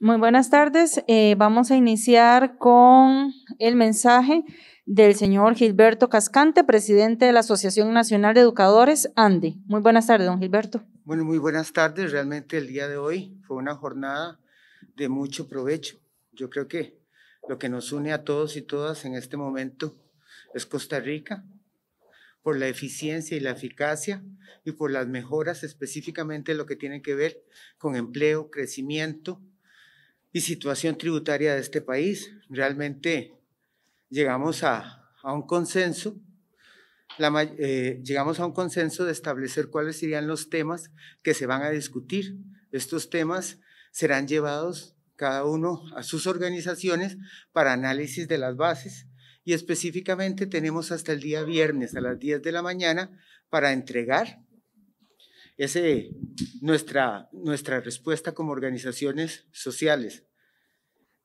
Muy buenas tardes. Eh, vamos a iniciar con el mensaje del señor Gilberto Cascante, presidente de la Asociación Nacional de Educadores, ANDE. Muy buenas tardes, don Gilberto. Bueno, muy buenas tardes. Realmente el día de hoy fue una jornada de mucho provecho. Yo creo que lo que nos une a todos y todas en este momento es Costa Rica por la eficiencia y la eficacia y por las mejoras específicamente lo que tiene que ver con empleo, crecimiento, y situación tributaria de este país. Realmente llegamos a, un consenso, eh, llegamos a un consenso de establecer cuáles serían los temas que se van a discutir. Estos temas serán llevados cada uno a sus organizaciones para análisis de las bases y específicamente tenemos hasta el día viernes a las 10 de la mañana para entregar ese, nuestra, nuestra respuesta como organizaciones sociales.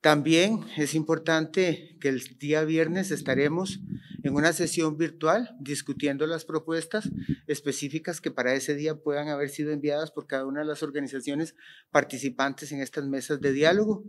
También es importante que el día viernes estaremos en una sesión virtual discutiendo las propuestas específicas que para ese día puedan haber sido enviadas por cada una de las organizaciones participantes en estas mesas de diálogo.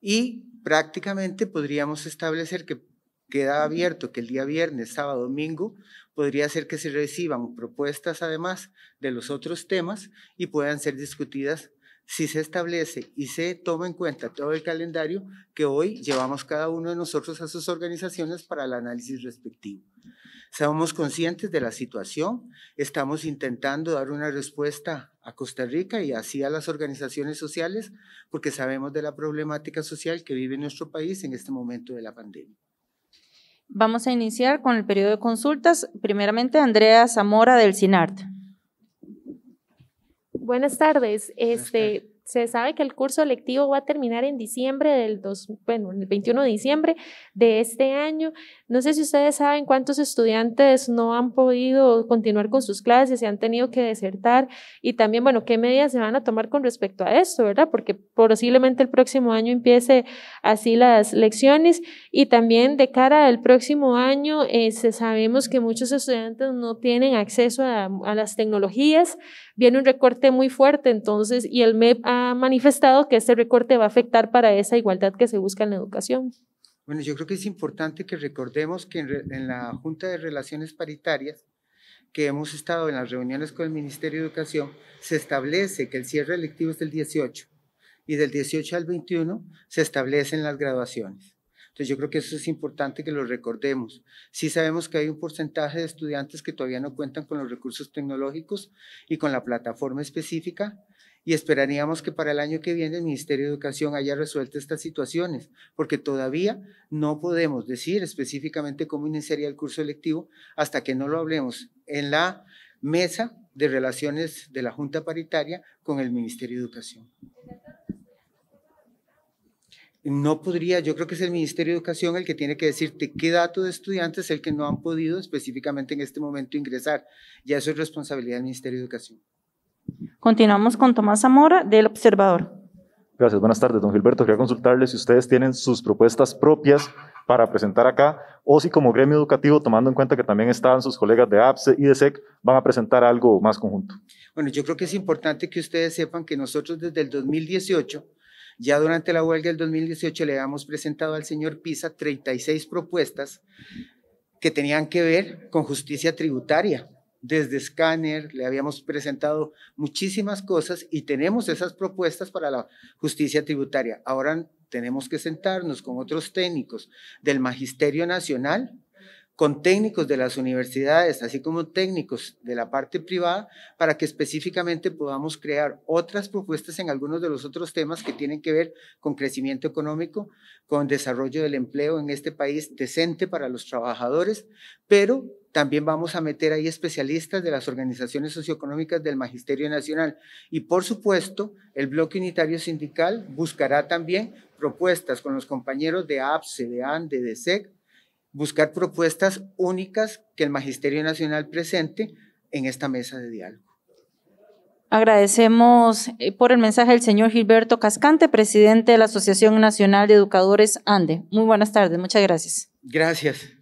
Y prácticamente podríamos establecer que queda abierto que el día viernes, sábado, domingo podría ser que se reciban propuestas además de los otros temas y puedan ser discutidas si se establece y se toma en cuenta todo el calendario que hoy llevamos cada uno de nosotros a sus organizaciones para el análisis respectivo. Somos conscientes de la situación, estamos intentando dar una respuesta a Costa Rica y así a las organizaciones sociales, porque sabemos de la problemática social que vive nuestro país en este momento de la pandemia. Vamos a iniciar con el periodo de consultas. Primeramente, Andrea Zamora del CINART. Buenas tardes. Este, se sabe que el curso lectivo va a terminar en diciembre del bueno, el 21 de diciembre de este año. No sé si ustedes saben cuántos estudiantes no han podido continuar con sus clases, se han tenido que desertar y también, bueno, qué medidas se van a tomar con respecto a esto, ¿verdad? Porque posiblemente el próximo año empiece así las lecciones y también de cara al próximo año eh, sabemos que muchos estudiantes no tienen acceso a, a las tecnologías, viene un recorte muy fuerte entonces y el MEP ha manifestado que este recorte va a afectar para esa igualdad que se busca en la educación. Bueno, yo creo que es importante que recordemos que en, la Junta de Relaciones Paritarias, que hemos estado en las reuniones con el Ministerio de Educación, se establece que el cierre electivo es del 18 y del 18 al 21 se establecen las graduaciones. Entonces yo creo que eso es importante que lo recordemos. Sí sabemos que hay un porcentaje de estudiantes que todavía no cuentan con los recursos tecnológicos y con la plataforma específica y esperaríamos que para el año que viene el Ministerio de Educación haya resuelto estas situaciones, porque todavía no podemos decir específicamente cómo iniciaría el curso electivo hasta que no lo hablemos en la mesa de relaciones de la Junta Paritaria con el Ministerio de Educación no podría, yo creo que es el Ministerio de Educación el que tiene que decirte qué dato de estudiantes es el que no han podido específicamente en este momento ingresar. Ya eso es responsabilidad del Ministerio de Educación. Continuamos con Tomás Zamora del Observador. Gracias, buenas tardes, don Gilberto. Quería consultarle si ustedes tienen sus propuestas propias para presentar acá o si como gremio educativo, tomando en cuenta que también están sus colegas de APSE y de SEC, van a presentar algo más conjunto. Bueno, yo creo que es importante que ustedes sepan que nosotros desde el 2018 ya durante la huelga del 2018 le habíamos presentado al señor Pisa 36 propuestas que tenían que ver con justicia tributaria. Desde escáner le habíamos presentado muchísimas cosas y tenemos esas propuestas para la justicia tributaria. Ahora tenemos que sentarnos con otros técnicos del Magisterio Nacional con técnicos de las universidades, así como técnicos de la parte privada, para que específicamente podamos crear otras propuestas en algunos de los otros temas que tienen que ver con crecimiento económico, con desarrollo del empleo en este país decente para los trabajadores, pero también vamos a meter ahí especialistas de las organizaciones socioeconómicas del Magisterio Nacional. Y por supuesto, el bloque unitario sindical buscará también propuestas con los compañeros de APSE, de ANDE, de SEC, buscar propuestas únicas que el Magisterio Nacional presente en esta mesa de diálogo. Agradecemos eh, por el mensaje del señor Gilberto Cascante, presidente de la Asociación Nacional de Educadores ANDE. Muy buenas tardes, muchas gracias. Gracias.